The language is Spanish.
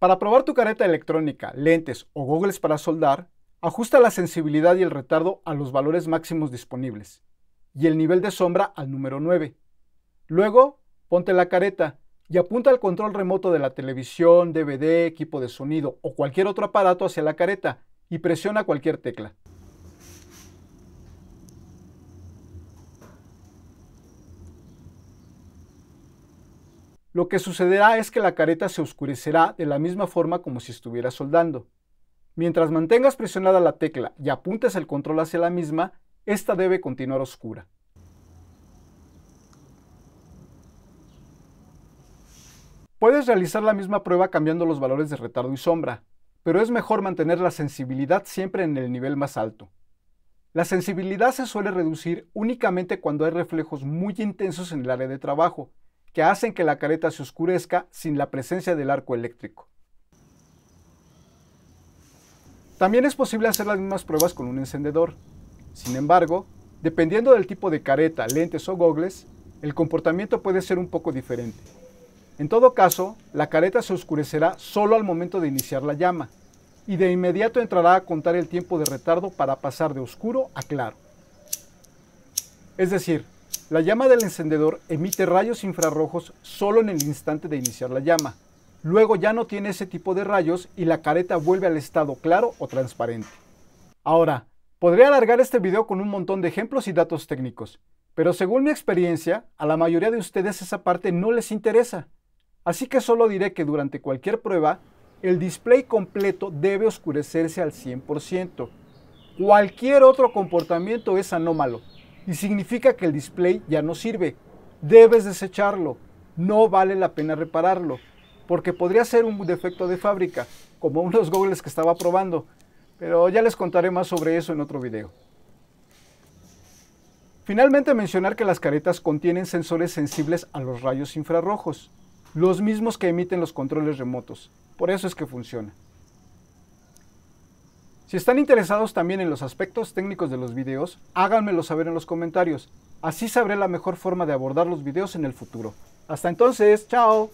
Para probar tu careta electrónica, lentes o goggles para soldar, ajusta la sensibilidad y el retardo a los valores máximos disponibles y el nivel de sombra al número 9. Luego, ponte la careta y apunta el control remoto de la televisión, DVD, equipo de sonido o cualquier otro aparato hacia la careta y presiona cualquier tecla. Lo que sucederá es que la careta se oscurecerá de la misma forma como si estuviera soldando. Mientras mantengas presionada la tecla y apuntes el control hacia la misma, esta debe continuar oscura. Puedes realizar la misma prueba cambiando los valores de retardo y sombra, pero es mejor mantener la sensibilidad siempre en el nivel más alto. La sensibilidad se suele reducir únicamente cuando hay reflejos muy intensos en el área de trabajo, que hacen que la careta se oscurezca sin la presencia del arco eléctrico. También es posible hacer las mismas pruebas con un encendedor. Sin embargo, dependiendo del tipo de careta, lentes o gogles, el comportamiento puede ser un poco diferente. En todo caso, la careta se oscurecerá solo al momento de iniciar la llama y de inmediato entrará a contar el tiempo de retardo para pasar de oscuro a claro. Es decir, la llama del encendedor emite rayos infrarrojos solo en el instante de iniciar la llama. Luego ya no tiene ese tipo de rayos y la careta vuelve al estado claro o transparente. Ahora, podría alargar este video con un montón de ejemplos y datos técnicos, pero según mi experiencia, a la mayoría de ustedes esa parte no les interesa. Así que solo diré que durante cualquier prueba, el display completo debe oscurecerse al 100%. Cualquier otro comportamiento es anómalo y significa que el display ya no sirve. Debes desecharlo, no vale la pena repararlo, porque podría ser un defecto de fábrica, como unos goggles que estaba probando, pero ya les contaré más sobre eso en otro video. Finalmente mencionar que las caretas contienen sensores sensibles a los rayos infrarrojos, los mismos que emiten los controles remotos, por eso es que funciona. Si están interesados también en los aspectos técnicos de los videos, háganmelo saber en los comentarios. Así sabré la mejor forma de abordar los videos en el futuro. Hasta entonces, chao.